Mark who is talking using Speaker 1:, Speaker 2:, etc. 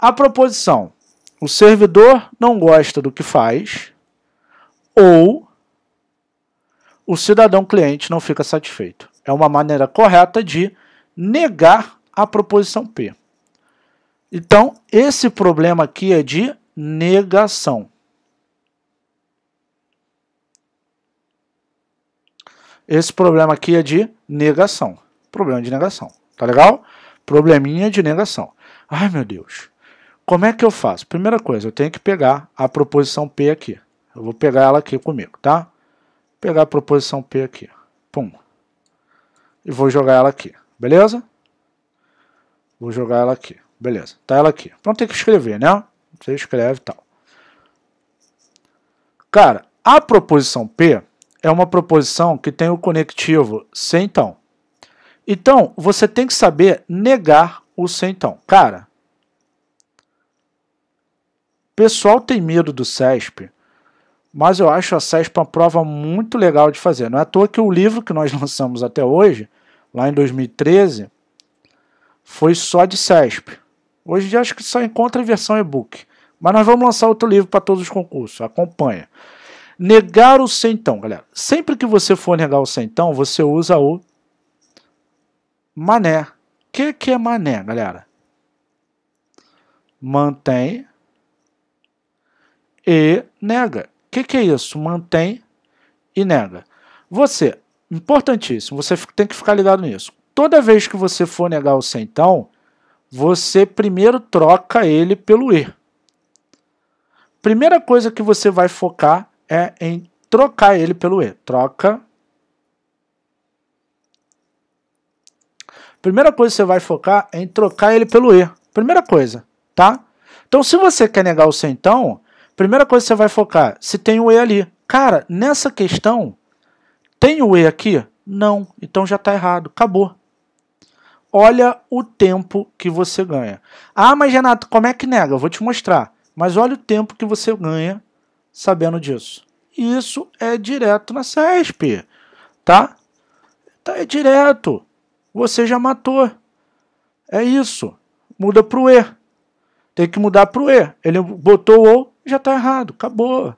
Speaker 1: a proposição o servidor não gosta do que faz ou o cidadão cliente não fica satisfeito. É uma maneira correta de negar a proposição P. Então, esse problema aqui é de negação. Esse problema aqui é de negação. Problema de negação. Tá legal? Probleminha de negação. Ai, meu Deus. Como é que eu faço? Primeira coisa, eu tenho que pegar a proposição P aqui. Eu vou pegar ela aqui comigo, tá? Vou pegar a proposição P aqui. Pum. E vou jogar ela aqui, beleza? Vou jogar ela aqui, beleza. Tá ela aqui. Pronto, tem que escrever, né? Você escreve e tal. Cara, a proposição P é uma proposição que tem o conectivo sem então. Então, você tem que saber negar o sem então. Cara, pessoal tem medo do SESP, mas eu acho a SESP uma prova muito legal de fazer. Não é à toa que o livro que nós lançamos até hoje, lá em 2013, foi só de SESP. Hoje acho que só encontra em versão e-book. Mas nós vamos lançar outro livro para todos os concursos. Acompanha. Negar o centão, galera. Sempre que você for negar o centão, você usa o mané. O que, que é mané, galera? Mantém e nega. O que, que é isso? Mantém e nega. Você, importantíssimo, você tem que ficar ligado nisso. Toda vez que você for negar o centão, você primeiro troca ele pelo e. Primeira coisa que você vai focar é em trocar ele pelo e. Troca. Primeira coisa que você vai focar é em trocar ele pelo e. Primeira coisa, tá? Então, se você quer negar o centão, Primeira coisa que você vai focar, se tem o E ali. Cara, nessa questão, tem o E aqui? Não, então já está errado, acabou. Olha o tempo que você ganha. Ah, mas Renato, como é que nega? vou te mostrar. Mas olha o tempo que você ganha sabendo disso. Isso é direto na CESP, tá? tá é direto. Você já matou. É isso. Muda para o E. Tem que mudar para o E. Ele botou o já está errado, acabou.